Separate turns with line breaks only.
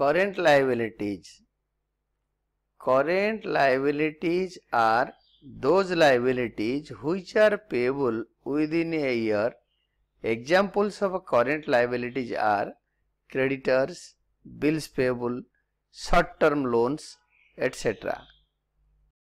current liabilities. Current liabilities are those liabilities which are payable within a year. Examples of current liabilities are creditors, bills payable, short-term loans, etc.